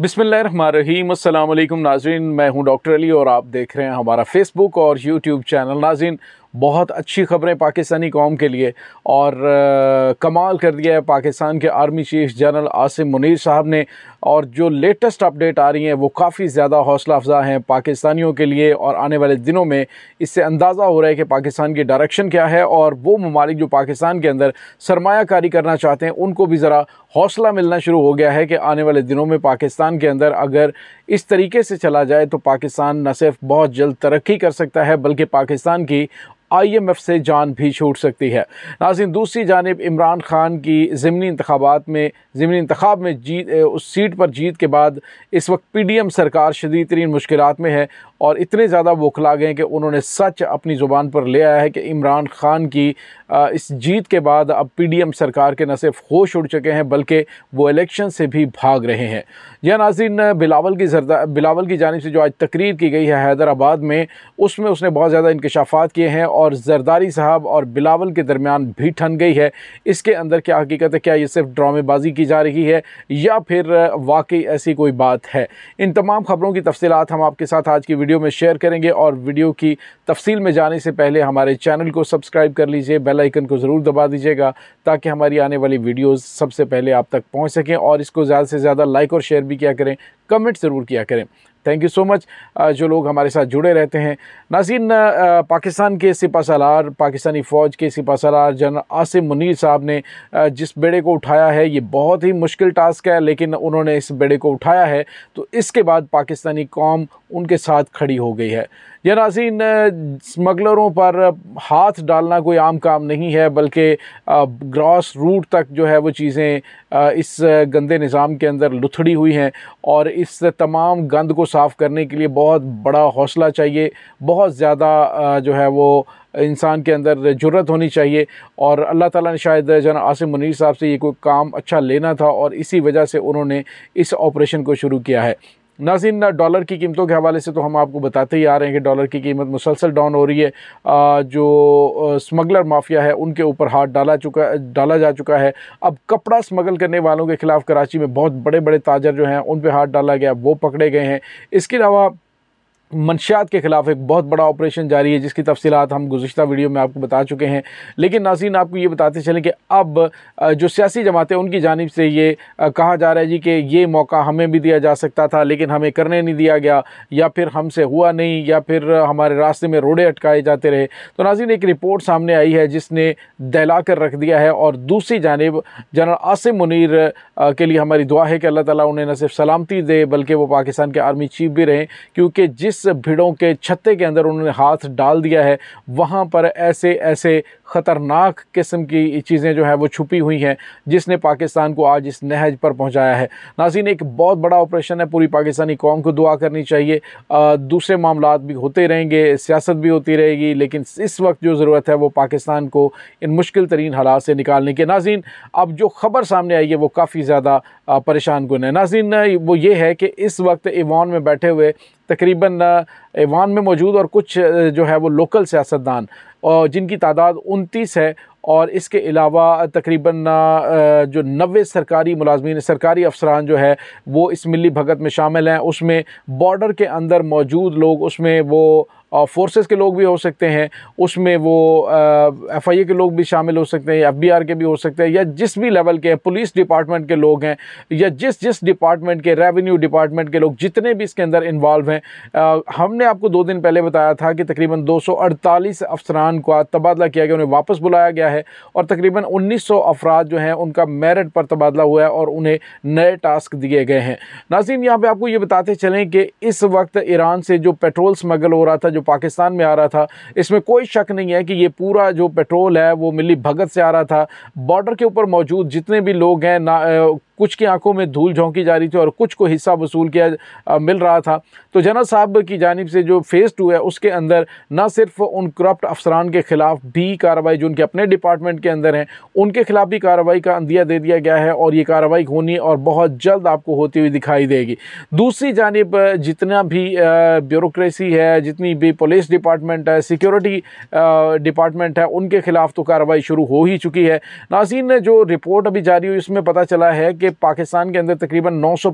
बिसमीम नाजिन मैं हूं डॉक्टर अली और आप देख रहे हैं हमारा फेसबुक और यूट्यूब चैनल नाजिन बहुत अच्छी खबरें पाकिस्तानी कौम के लिए और आ, कमाल कर दिया है पाकिस्तान के army chief general Asim Munir sahab ने और जो लेटेस्ट अपडेट आ रही हैं वो काफ़ी ज़्यादा हौसला अफजा हैं पाकिस्तानियों के लिए और आने वाले दिनों में इससे अंदाज़ा हो रहा है कि पाकिस्तान की डायरेक्शन क्या है और वो ममालिक जो पाकिस्तान के अंदर सरमाकारी करना चाहते हैं उनको भी ज़रा हौसला मिलना शुरू हो गया है कि आने वाले दिनों में पाकिस्तान के अंदर अगर इस तरीके से चला जाए तो पाकिस्तान न सिर्फ बहुत जल्द तरक्की कर सकता है बल्कि पाकिस्तान की आईएमएफ से जान भी छूट सकती है नाजिन दूसरी जानब इमरान खान की ज़मनी इंतबात में ज़मनी इंतब में जीत उस सीट पर जीत के बाद इस वक्त पी डी एम सरकार शदीद तरीन मुश्किल में है और इतने ज़्यादा वकला गए कि उन्होंने सच अपनी ज़ुबान पर ले आया है कि इमरान खान की इस जीत के बाद अब पी डी एम सरकार के न सिर्फ होश उड़ चुके हैं बल्कि वो इलेक्शन से भी भाग रहे हैं यह नाजिन बिलावल की जरदा बिलावल की जानब से जो आज तकरीर की गई है हैदराबाद में उसमें उसने बहुत ज़्यादा इंकशाफात किए हैं और और जरदारी साहब और बिलावल के दरमियान भी ठन गई है इसके अंदर क्या हकीकत है क्या ये सिर्फ ड्रामेबाजी की जा रही है या फिर वाकई ऐसी कोई बात है इन तमाम खबरों की तफसीत हम आपके साथ आज की वीडियो में शेयर करेंगे और वीडियो की तफसील में जाने से पहले हमारे चैनल को सब्सक्राइब कर लीजिए बेल आइकन को ज़रूर दबा दीजिएगा ताकि हमारी आने वाली वीडियोस सबसे पहले आप तक पहुंच सकें और इसको ज़्यादा से ज़्यादा लाइक और शेयर भी किया करें कमेंट ज़रूर किया करें थैंक यू सो मच जो लोग हमारे साथ जुड़े रहते हैं नासिन uh, uh, पाकिस्तान के सिपा सलार पाकिस्तानी फ़ौज के सिपा सलार जन आसिम मुनीर साहब ने uh, जिस बेड़े को उठाया है ये बहुत ही मुश्किल टास्क है लेकिन उन्होंने इस बेड़े को उठाया है तो इसके बाद पाकिस्तानी कौम उनके साथ खड़ी हो गई है यह नाजीन स्मगलरों पर हाथ डालना कोई आम काम नहीं है बल्कि ग्रॉस रूट तक जो है वो चीज़ें इस गंदे निज़ाम के अंदर लुथड़ी हुई हैं और इस तमाम गंद को साफ़ करने के लिए बहुत बड़ा हौसला चाहिए बहुत ज़्यादा जो है वो इंसान के अंदर जरूरत होनी चाहिए और अल्लाह ताला ने शायद जना आसिम मुनीर साहब से ये कोई काम अच्छा लेना था और इसी वजह से उन्होंने इस ऑपरेशन को शुरू किया है नाजिन डॉलर की कीमतों के हवाले से तो हम आपको बताते ही आ रहे हैं कि डॉलर की कीमत मुसलसल डाउन हो रही है जो स्मगलर माफिया है उनके ऊपर हाथ डाला चुका डाला जा चुका है अब कपड़ा स्मगल करने वालों के खिलाफ कराची में बहुत बड़े बड़े ताजर जो हैं उन पर हाथ डाला गया वो पकड़े गए हैं इसके अलावा मनशियात के ख़िलाफ़ एक बहुत बड़ा ऑपरेशन जारी है जिसकी तफसीत हम गुज्त वीडियो में आपको बता चुके हैं लेकिन नाजीन आपको ये बताते चलें कि अब जो सियासी जमातें उनकी जानब से ये कहा जा रहा है जी कि ये मौका हमें भी दिया जा सकता था लेकिन हमें करने नहीं दिया गया या फिर हमसे हुआ नहीं या फिर हमारे रास्ते में रोड़े अटकाए जाते रहे तो नाजीन एक रिपोर्ट सामने आई है जिसने दहला कर रख दिया है और दूसरी जानब जनरल आसिम मुनिर के लिए हमारी दुआ है कि अल्लाह ताली उन्हें न सिर्फ सलामती दे बल्कि वो पाकिस्तान के आर्मी चीफ भी रहें क्योंकि जिस भीड़ों के छत्ते के अंदर उन्होंने हाथ डाल दिया है वहाँ पर ऐसे ऐसे ख़तरनाक किस्म की चीज़ें जो है वो छुपी हुई हैं जिसने पाकिस्तान को आज इस नहज पर पहुँचाया है नाजीन एक बहुत बड़ा ऑपरेशन है पूरी पाकिस्तानी कौम को दुआ करनी चाहिए आ, दूसरे मामला भी होते रहेंगे सियासत भी होती रहेगी लेकिन इस वक्त जो ज़रूरत है वो पाकिस्तान को इन मुश्किल तरीन हालात से निकालने के नाजीन अब जो ख़बर सामने आई है वो काफ़ी ज़्यादा परेशान कन है नाजीन वो ये है कि इस वक्त इवान में बैठे हुए तकरीबन ऐवान में मौजूद और कुछ जो है वो लोकल सियासतदान और जिनकी तादाद उनतीस है और इसके अलावा तकरीबन जो नबे सरकारी मुलाजमी सरकारी अफसरान जो है वो इस मिली भगत में शामिल हैं उसमें बॉर्डर के अंदर मौजूद लोग उसमें वो और फोर्सेस के लोग भी हो सकते हैं उसमें वो एफ आई ए के लोग भी शामिल हो सकते हैं एफ बी आर के भी हो सकते हैं या जिस भी लेवल के पुलिस डिपार्टमेंट के लोग हैं या जिस जिस डिपार्टमेंट के रेवेन्यू डिपार्टमेंट के लोग जितने भी इसके अंदर इन्वॉल्व हैं हमने आपको दो दिन पहले बताया था कि तकरीबन अड़तालीस अफसरान का तबादला किया गया उन्हें वापस बुलाया गया है और तकरीबन सौ अफराद जो हैं उनका मेरिट पर तबादला हुआ है और उन्हें नए टास्क दिए गए हैं नाजीन यहाँ पर आपको ये बताते चलें कि इस वक्त ईरान से जो पेट्रोल स्मगल हो रहा था जो पाकिस्तान में आ रहा था इसमें कोई शक नहीं है कि ये पूरा जो पेट्रोल है वो मिली भगत से आ रहा था बॉर्डर के ऊपर मौजूद जितने भी लोग हैं ना कुछ की आंखों में धूल झोंकी जा रही थी और कुछ को हिस्सा वसूल किया मिल रहा था तो जनरल साहब की जानब से जो फेज़ टू है उसके अंदर न सिर्फ उन करप्ट अफसरान के ख़िलाफ़ भी कार्रवाई जो उनके अपने डिपार्टमेंट के अंदर हैं उनके ख़िलाफ़ भी कार्रवाई का अंदिया दे दिया गया है और ये कार्रवाई होनी और बहुत जल्द आपको होती हुई दिखाई देगी दूसरी जानब जितना भी ब्यूरोसी है जितनी भी पुलिस डिपार्टमेंट है सिक्योरिटी डिपार्टमेंट है उनके ख़िलाफ़ तो कार्रवाई शुरू हो ही चुकी है नासिन ने जो रिपोर्ट अभी जारी हुई उसमें पता चला है कि सिर्फ पाकिस्तान के अंदर तकरीबन नौ सौ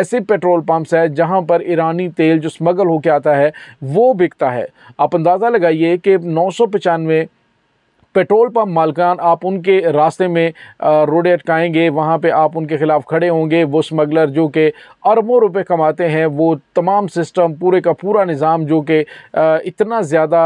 ऐसे पेट्रोल पम्प्स हैं जहाँ पर ईरानी तेल जो स्मगल होकर आता है वो बिकता है आप अंदाज़ा लगाइए कि नौ पेट्रोल पंप मालकान आप उनके रास्ते में रोड अटकाएंगे वहाँ पे आप उनके ख़िलाफ़ खड़े होंगे वो स्मगलर जो कि अरबों रुपए कमाते हैं वो तमाम सिस्टम पूरे का पूरा निज़ाम जो कि इतना ज़्यादा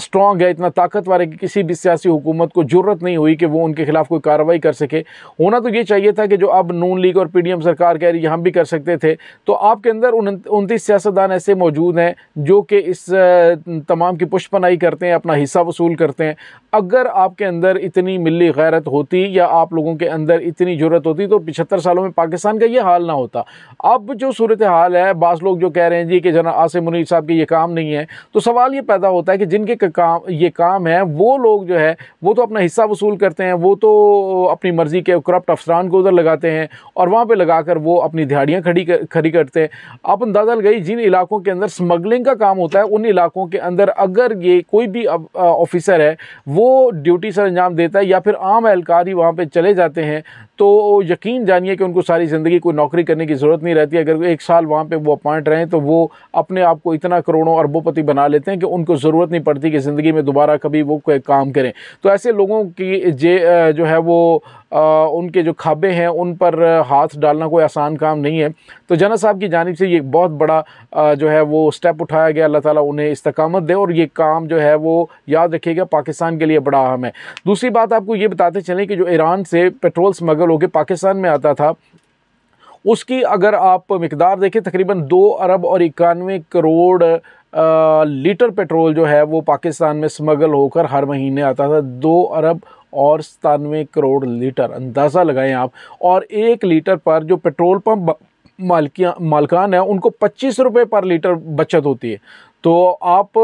स्ट्रॉन्ग है इतना ताकतवर है कि किसी भी सियासी हुकूमत को जरूरत नहीं हुई कि वो उनके खिलाफ कोई कार्रवाई कर सके होना तो ये चाहिए था कि जो अब नून लीग और पीडीएम सरकार कह रही है हम भी कर सकते थे तो आपके अंदर उनतीस सियासतदान ऐसे मौजूद हैं जो कि इस तमाम की पुष्पनाई करते हैं अपना हिस्सा वसूल करते हैं अगर आपके अंदर इतनी मिली गैरत होती या आप लोगों के अंदर इतनी जरूरत होती तो पिछहत्तर सालों में पाकिस्तान का ये हाल ना होता अब जो सूरत हाल है बास लोग जो कह रहे हैं जी कि जना आसिम मुनीर साहब के ये काम नहीं है तो सवाल ये पैदा होता होता है कि जिनके काम ये काम है वो लोग जो है वो तो अपना हिस्सा वसूल करते हैं वो तो अपनी मर्ज़ी के करप्ट अफसरान को उधर लगाते हैं और वहाँ पर लगा कर वो अपनी दिहाड़ियाँ खड़ी कर, खड़ी करते हैं आप अंदाज़ा लगाइए जिन इलाकों के अंदर स्मगलिंग का काम होता है उन इलाकों के अंदर अगर ये कोई भी ऑफिसर है वो ड्यूटी सर अंजाम देता है या फिर आम एहलकार ही वहाँ पर चले जाते हैं तो यकीन जानिए कि उनको सारी ज़िंदगी कोई नौकरी करने की ज़रूरत नहीं रहती अगर एक साल वहाँ पर वो अपॉइंट रहें तो वो अपने आप को इतना करोड़ों अरबोपति बना लेते हैं कि उनको ज़रूर ज़रूरत नहीं पड़ती कि ज़िंदगी में दोबारा कभी वो कोई काम करें तो ऐसे लोगों की जे जो है वो आ, उनके जो खाबे हैं उन पर हाथ डालना कोई आसान काम नहीं है तो जना साहब की जानब से ये बहुत बड़ा आ, जो है वो स्टेप उठाया गया अल्लाह ताला उन्हें इस्तकामत दे और ये काम जो है वो याद रखिएगा पाकिस्तान के लिए बड़ा अहम है दूसरी बात आपको ये बताते चलें कि जो ईरान से पेट्रोल स्मगल होकर पाकिस्तान में आता था उसकी अगर आप मकदार देखें तकरीबन दो अरब और इक्यानवे करोड़ लीटर पेट्रोल जो है वो पाकिस्तान में स्मगल होकर हर महीने आता था दो अरब और सतानवे करोड़ लीटर अंदाज़ा लगाएं आप और एक लीटर पर जो पेट्रोल पम्प मालकिया मालकान है उनको पच्चीस रुपये पर लीटर बचत होती है तो आप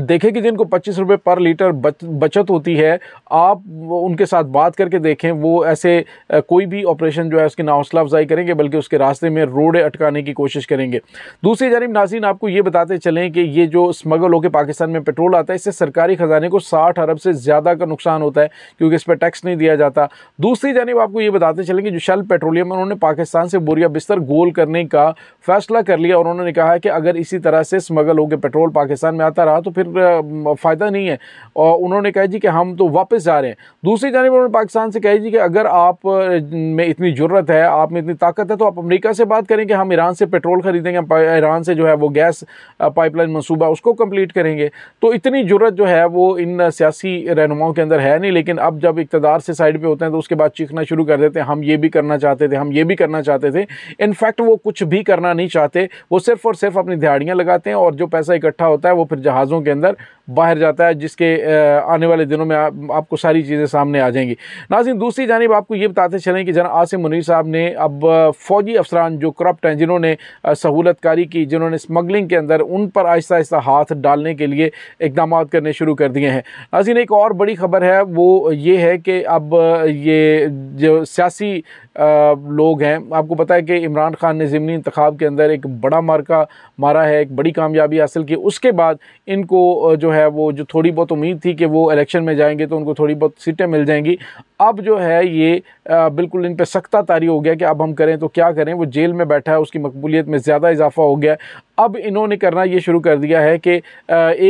देखें कि जिनको पच्चीस रुपये पर लीटर बच बचत होती है आप उनके साथ बात करके देखें वो ऐसे कोई भी ऑपरेशन जो है उसकी ना हौसला अफजाई करेंगे बल्कि उसके रास्ते में रोड अटकाने की कोशिश करेंगे दूसरी जानब नाजीन आपको ये बताते चलें कि ये जो स्मगल होकर पाकिस्तान में पेट्रोल आता है इससे सरकारी ख़जाने को साठ अरब से ज़्यादा का नुकसान होता है क्योंकि इस पर टैक्स नहीं दिया जाता दूसरी जानब आपको ये बताते चलेंगे जो शल पेट्रोलियम है उन्होंने पाकिस्तान से बोरिया बिस्तर गोल करने का फैसला कर लिया और उन्होंने कहा कि अगर इसी तरह से स्मगल होकर पेट्रोल पाकिस्तान में आता रहा तो फिर फिर फ़ायदा नहीं है और उन्होंने कहा जी कि हम तो वापस जा रहे हैं दूसरी जानब उन्होंने पाकिस्तान से कहा जी कि अगर आप में इतनी ज़रूरत है आप में इतनी ताकत है तो आप अमरीका से बात करें कि हम ईरान से पेट्रोल ख़रीदेंगे ईरान से जो है वो गैस पाइपलाइन मनसूबा उसको कम्प्लीट करेंगे तो इतनी ज़रूरत जो है वो इन सियासी रहनुमाओं के अंदर है नहीं लेकिन अब जब इकतदार से साइड पर होते हैं तो उसके बाद चीखना शुरू कर देते हैं हम ये भी करना चाहते थे हम ये भी करना चाहते थे इनफैक्ट वो कुछ भी करना नहीं चाहते वो सिर्फ और सिर्फ अपनी दिहाड़ियाँ लगाते हैं और जो पैसा इकट्ठा होता है वो फिर जहाज़ों के के अंदर बाहर जाता है जिसके आने वाले दिनों में आप, आपको सारी चीज़ें सामने आ जाएंगी नाजिन दूसरी जानब आपको ये बताते चलें कि जना आसिम मुनीर साहब ने अब फ़ौजी अफसरान जो करप्ट हैं जिन्होंने सहूलत कारी की जिन्होंने स्मगलिंग के अंदर उन पर आहिस्ता आहिस्ता हाथ डालने के लिए इकदाम करने शुरू कर दिए हैं नाजिन एक और बड़ी खबर है वो ये है कि अब ये जो सियासी लोग हैं आपको पता है कि इमरान खान ने ज़मनी इंतखब के अंदर एक बड़ा मार्का मारा है एक बड़ी कामयाबी हासिल की उसके बाद इनको जो है वो जो थोड़ी बहुत उम्मीद थी कि वो इलेक्शन में जाएंगे तो उनको थोड़ी बहुत सीटें मिल जाएंगी अब जो है ये बिल्कुल इन पर सख्ता तारी हो गया कि अब हम करें तो क्या करें वो जेल में बैठा है उसकी मकबूलीत में ज़्यादा इजाफा हो गया अब इन्होंने करना ये शुरू कर दिया है कि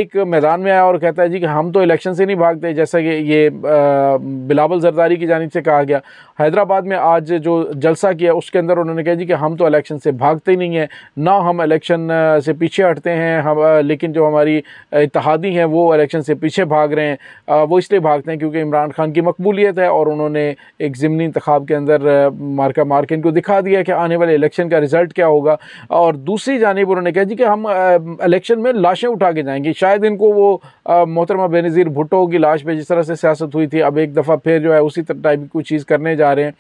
एक मैदान में आया और कहता है जी कि हम तो इलेक्शन से नहीं भागते जैसा कि ये बिलावल जरदारी की जानब से कहा गया हैदराबाद में आज जो जलसा किया उसके अंदर उन्होंने कहा जी कि हम तो इलेक्शन से भागते नहीं हैं ना हम इलेक्शन से पीछे हटते हैं हम लेकिन जो हमारी इतिहादी हैं वो इलेक्शन से पीछे भाग रहे हैं वो इसलिए भागते हैं क्योंकि इमरान खान की मकबूलियत है और उन्होंने एक ज़मनी इंतखब के अंदर मार्का मार्के को दिखा दिया कि आने वाले इलेक्शन का रिज़ल्ट क्या होगा और दूसरी जानब उन्होंने कहा जी कि हम इलेक्शन में लाशें उठा के जाएंगे शायद इनको वो मोहतरमा बेनज़ीर भुट्टो की लाश पे जिस तरह से सियासत हुई थी अब एक दफ़ा फिर जो है उसी टाइप की कुछ चीज़ करने जा रहे हैं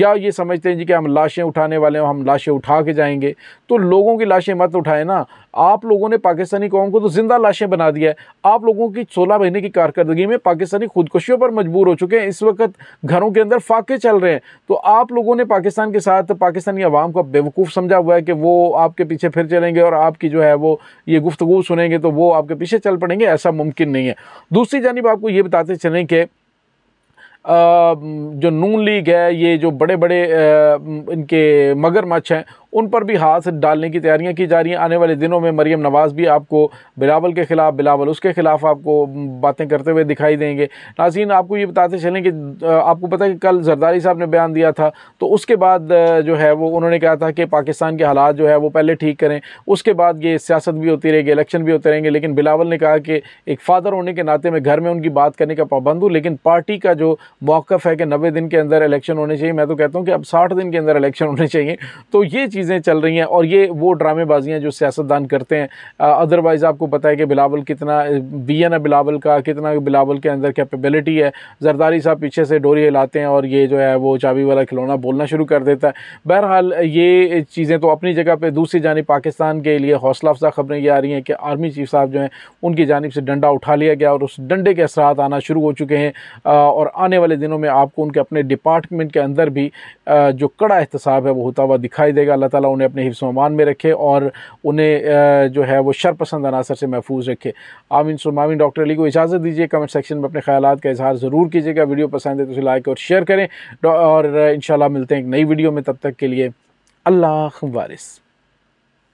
या ये समझते हैं जी कि हम लाशें उठाने वाले हैं हम लाशें उठा के जाएंगे तो लोगों की लाशें मत उठाएं ना आप लोगों ने पाकिस्तानी कौम को तो ज़िंदा लाशें बना दिया है आप लोगों की सोलह महीने की कारकर्दगी में पाकिस्तानी खुदकुशियों पर मजबूर हो चुके हैं इस वक्त घरों के अंदर फाके चल रहे हैं तो आप लोगों ने पाकिस्तान के साथ पाकिस्तानी अवाम को बेवकूफ़ समझा हुआ है कि वो आपके पीछे फिर चलेंगे और आपकी जो है वो ये गुफ्तगु सुनेंगे तो वो आपके पीछे चल पड़ेंगे ऐसा मुमकिन नहीं है दूसरी जानब आपको ये बताते चलें कि जो नून लीग है ये जो बड़े बड़े इनके मगरमच्छ हैं उन पर भी हाथ डालने की तैयारियां की जा रही हैं आने वाले दिनों में मरीम नवाज़ भी आपको बिलावल के ख़िलाफ़ बिलावल उसके ख़िलाफ़ आपको बातें करते हुए दिखाई देंगे नाजीन आपको ये बताते चलें कि आपको पता है कि कल जरदारी साहब ने बयान दिया था तो उसके बाद जो है वो उन्होंने कहा था कि पाकिस्तान के हालात जो है वो पहले ठीक करें उसके बाद ये सियासत भी होती रहेगी इलेक्शन भी होते रहेंगे लेकिन बिलावल ने कहा कि एक फादर होने के नाते में घर में उनकी बात करने का पाबंद हूँ लेकिन पार्टी का जो मौक़ है कि नब्बे दिन के अंदर इलेक्शन होने चाहिए मैं तो कहता हूँ कि अब साठ दिन के अंदर इलेक्शन होने चाहिए तो ये चीज़ चीज़ें चल रही हैं और ये वो ड्रामेबाजियाँ जो सियासतदान करते हैं अदरवाइज़ आपको पता है कि बिलावल कितना बी है बिलावल का कितना बिलावल के अंदर कैपेबिलिटी है जरदारी साहब पीछे से डोरी हिलाते हैं और ये जो है वो चाबी वाला खिलौना बोलना शुरू कर देता है बहरहाल ये चीज़ें तो अपनी जगह पर दूसरी जानब पाकिस्तान के लिए हौसला अफजा खबरें ये आ रही हैं कि आर्मी चीफ साहब जो हैं उनकी जानब से डंडा उठा लिया गया और उस डंडे के असरात आना शुरू हो चुके हैं और आने वाले दिनों में आपको उनके अपने डिपार्टमेंट के अंदर भी जो कड़ा एहतसाब है वो होता हुआ दिखाई देगा अल्लाह ताला उन्हें अपने हिफ्समान में रखे और उन्हें जो है वो शरपसंद अनासर से महफूज रखे आमिन सुमामिन डॉक्टर अली को इजाज़त दीजिए कमेंट सेक्शन में अपने ख्याल का इजहार ज़रूर कीजिएगा वीडियो पसंद है तो उसे लाइक और शेयर करें और इन मिलते हैं एक नई वीडियो में तब तक के लिए अल्लाह वारिस